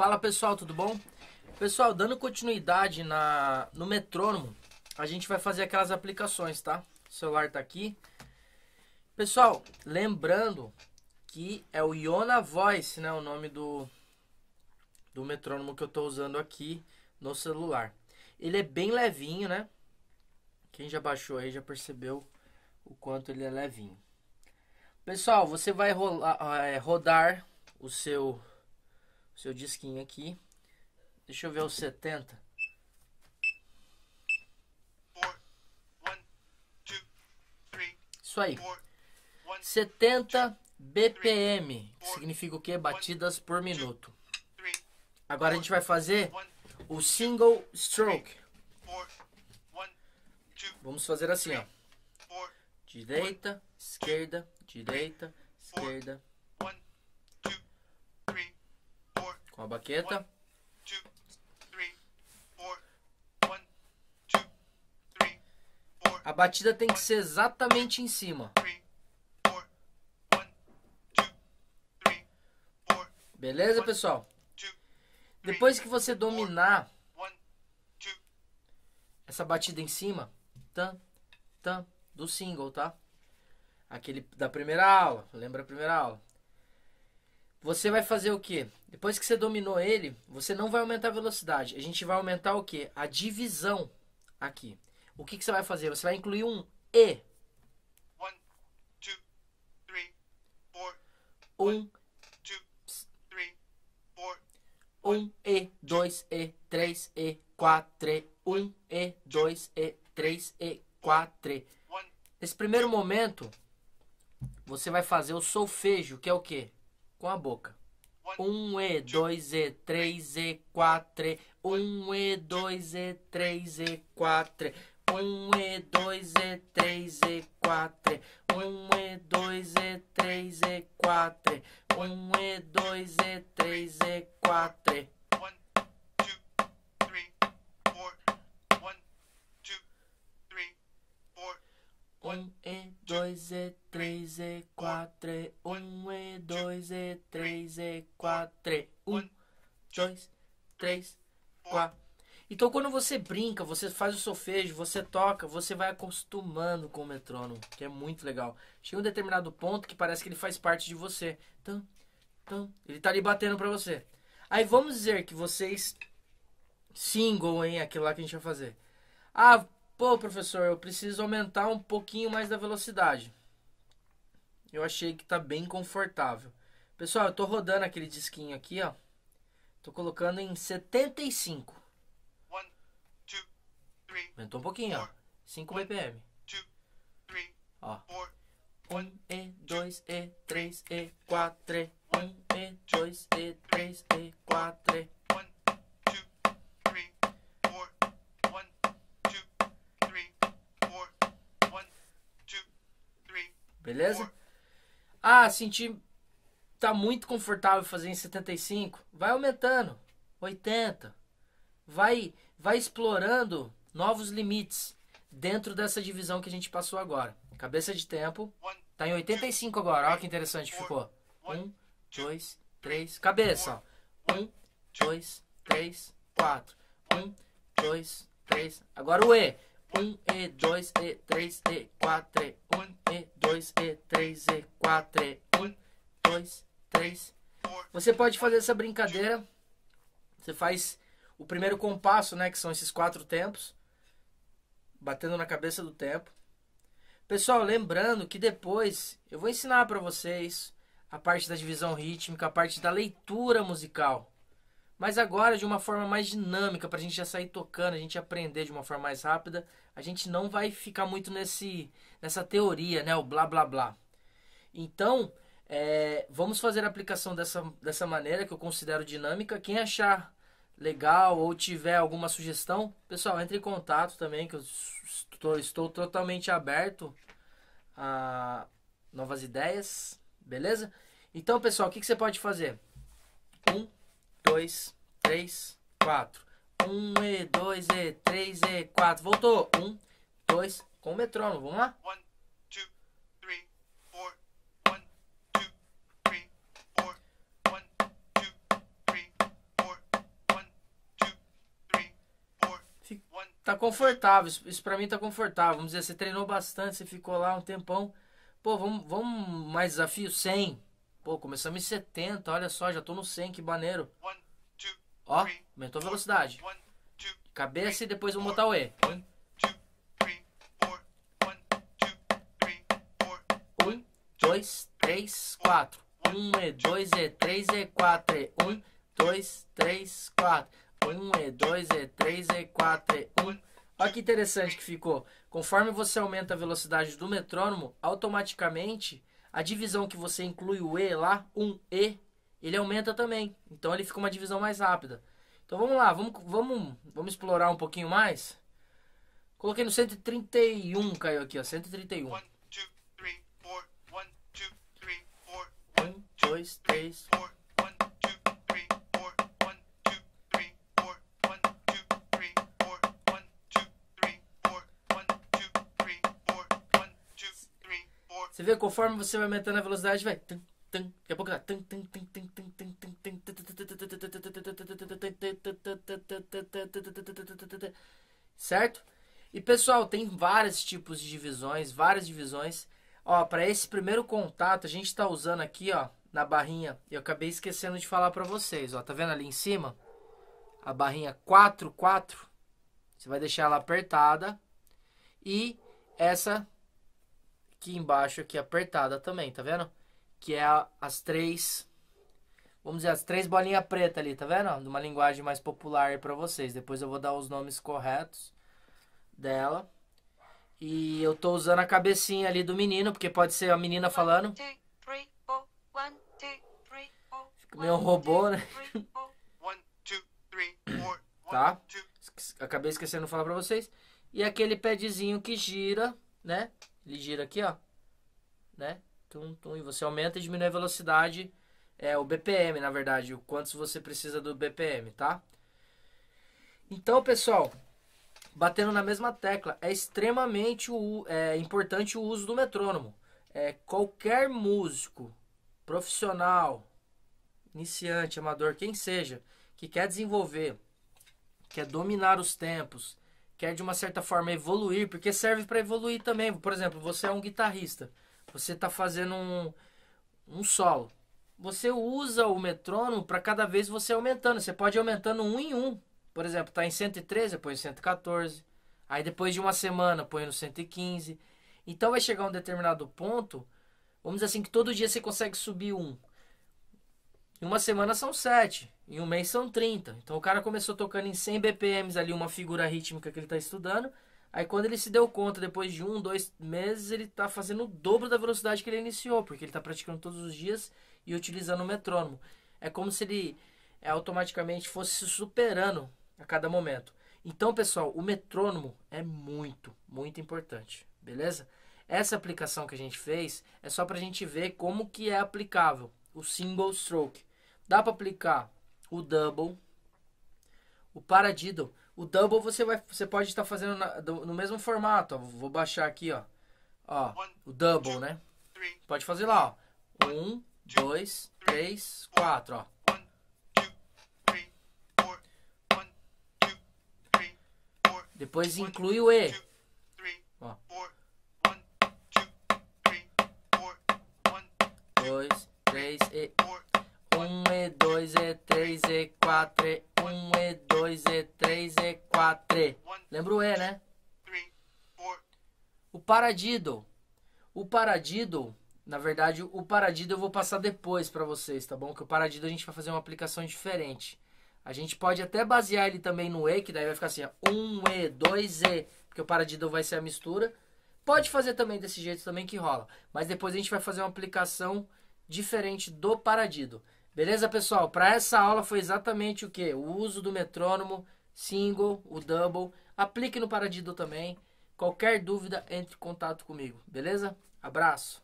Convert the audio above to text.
Fala pessoal, tudo bom? Pessoal, dando continuidade na, no metrônomo, a gente vai fazer aquelas aplicações, tá? O celular tá aqui. Pessoal, lembrando que é o Iona Voice, né? O nome do, do metrônomo que eu tô usando aqui no celular. Ele é bem levinho, né? Quem já baixou aí já percebeu o quanto ele é levinho. Pessoal, você vai rolar, ah, é, rodar o seu o seu disquinho aqui. Deixa eu ver os 70. Isso aí. 70 BPM, que significa o que? Batidas por minuto. Agora a gente vai fazer o single stroke. Vamos fazer assim, ó. Direita, esquerda, direita, esquerda, uma baqueta. A batida tem que ser exatamente em cima. Beleza, pessoal? Depois que você dominar essa batida em cima, tan, tan, do single, tá? Aquele da primeira aula, lembra a primeira aula? Você vai fazer o que? Depois que você dominou ele, você não vai aumentar a velocidade. A gente vai aumentar o que? A divisão aqui. O que, que você vai fazer? Você vai incluir um E. Um, Um E, dois E, três E, quatro Um E, dois E, três E, quatro Nesse primeiro momento, você vai fazer o solfejo, que é o que? com a boca. Um e é dois e três e quatro. Um e dois e três e quatro. Um e dois e três e quatro. Um e dois e três e quatro. Um e dois e três e quatro. e 3, e 4, e 1, e 2, e 3, e 4, e 1, 2, 3, 4. Então quando você brinca, você faz o solfejo, você toca, você vai acostumando com o metrônomo, que é muito legal. Chega um determinado ponto que parece que ele faz parte de você. Então, então ele tá ali batendo para você. Aí vamos dizer que vocês single, hein, aquilo lá que a gente vai fazer. Ah, pô, professor, eu preciso aumentar um pouquinho mais da velocidade eu achei que tá bem confortável. Pessoal, eu tô rodando aquele disquinho aqui, ó. Tô colocando em 75. Aumentou um pouquinho, four, ó. 5 BPM. ó. Four, e dois e três e quatro um e dois e três e quatro Beleza? Ah, senti tá muito confortável fazer em 75, vai aumentando, 80. Vai vai explorando novos limites dentro dessa divisão que a gente passou agora. Cabeça de tempo, tá em 85 agora, olha que interessante ficou. 1, 2, 3, cabeça, 1, 2, 3, 4. 1, 2, 3, agora o E. 1, E, 2, E, 3, E, 4, E, 1, E, 2 e 3 e 4 e 1, 2, 3. Você pode fazer essa brincadeira. Você faz o primeiro compasso, né, que são esses quatro tempos, batendo na cabeça do tempo. Pessoal, lembrando que depois eu vou ensinar para vocês a parte da divisão rítmica, a parte da leitura musical. Mas agora de uma forma mais dinâmica, para a gente já sair tocando, a gente aprender de uma forma mais rápida, a gente não vai ficar muito nesse nessa teoria, né? O blá blá blá. Então, é, vamos fazer a aplicação dessa, dessa maneira que eu considero dinâmica. Quem achar legal ou tiver alguma sugestão, pessoal, entre em contato também, que eu estou, estou totalmente aberto a novas ideias, beleza? Então, pessoal, o que, que você pode fazer? Um dois, três, quatro. Um, e dois, e três, e quatro. Voltou. Um, dois, com o metrônomo. Vamos lá? One, two, three, four. One, two, three, four. One, two, three, four. One, two, three, four. One, tá confortável. Isso, isso pra mim tá confortável. Vamos dizer, você treinou bastante, você ficou lá um tempão. Pô, vamos, vamos mais desafio? 100. Pô, começamos em 70, olha só, já tô no 100, que maneiro. Ó, aumentou a velocidade. Cabeça e depois vamos botar o E. Um, dois, três, quatro. Um, E, dois, E, três, E, quatro, E. Um, dois, três, quatro. Um, E, dois, E, três, E, quatro, E. Um. Olha que interessante que ficou. Conforme você aumenta a velocidade do metrônomo, automaticamente a divisão que você inclui o E lá, um E, ele aumenta também. Então ele fica uma divisão mais rápida. Então vamos lá, vamos, vamos, vamos explorar um pouquinho mais. Coloquei no 131, caiu aqui, ó. 131. 1, 2, 3, 4. Você vê, conforme você vai aumentando a velocidade, vai. Daqui a pouco dá. Certo? E pessoal, tem vários tipos de divisões, várias divisões. Ó, para esse primeiro contato, a gente está usando aqui, ó, na barrinha. Eu acabei esquecendo de falar para vocês, ó. Tá vendo ali em cima? A barrinha 4. Você vai deixar ela apertada. E essa aqui embaixo aqui apertada também, tá vendo? Que é as três vamos dizer, as três bolinhas pretas ali, tá vendo? De uma linguagem mais popular para vocês. Depois eu vou dar os nomes corretos dela. E eu tô usando a cabecinha ali do menino, porque pode ser a menina falando. Meu Meio robô, né? Tá? Acabei esquecendo de falar pra vocês. E aquele padzinho que gira, né? Ele gira aqui, ó. Né? Tum, tum. E você aumenta e diminui a velocidade é o BPM, na verdade, o quanto você precisa do BPM, tá? Então, pessoal, batendo na mesma tecla, é extremamente o, é, importante o uso do metrônomo. É, qualquer músico, profissional, iniciante, amador, quem seja, que quer desenvolver, quer dominar os tempos, quer de uma certa forma evoluir, porque serve para evoluir também. Por exemplo, você é um guitarrista, você está fazendo um, um solo você usa o metrônomo para cada vez você aumentando. Você pode ir aumentando um em um. Por exemplo, está em 113, põe 114. Aí depois de uma semana põe no 115. Então vai chegar um determinado ponto, vamos dizer assim, que todo dia você consegue subir um. Em uma semana são 7, em um mês são 30. Então o cara começou tocando em 100 BPMs ali, uma figura rítmica que ele está estudando. Aí quando ele se deu conta, depois de um, dois meses, ele tá fazendo o dobro da velocidade que ele iniciou, porque ele tá praticando todos os dias e utilizando o metrônomo. É como se ele é, automaticamente fosse se superando a cada momento. Então, pessoal, o metrônomo é muito, muito importante, beleza? Essa aplicação que a gente fez é só para a gente ver como que é aplicável o single stroke. Dá para aplicar o double, o paradiddle o Double você, vai, você pode estar tá fazendo na, do, no mesmo formato. Ó. Vou baixar aqui, ó. ó o Double, né? Pode fazer lá, ó. Um, dois, três, quatro, ó. Depois inclui o E. Ó. Dois, três e. Um e dois e três e quatro e. Lembra o E, né? O Paradiddle. O paradido na verdade, o Paradiddle eu vou passar depois para vocês, tá bom? Que o Paradiddle a gente vai fazer uma aplicação diferente. A gente pode até basear ele também no E, que daí vai ficar assim, ó, 1E, 2E, porque o Paradiddle vai ser a mistura. Pode fazer também desse jeito também que rola, mas depois a gente vai fazer uma aplicação diferente do Paradiddle. Beleza, pessoal? Para essa aula foi exatamente o que? O uso do metrônomo single, o double. Aplique no Paradido também. Qualquer dúvida, entre em contato comigo, beleza? Abraço!